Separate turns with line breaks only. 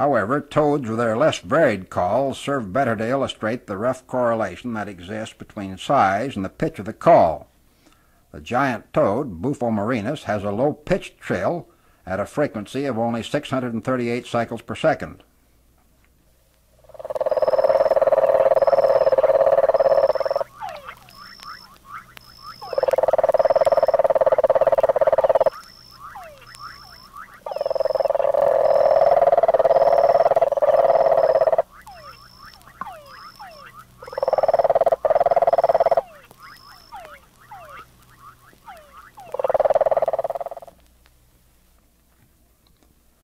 However, toads with their less varied calls serve better to illustrate the rough correlation that exists between size and the pitch of the call. The giant toad, Bufo marinus, has a low-pitched trill at a frequency of only 638 cycles per second.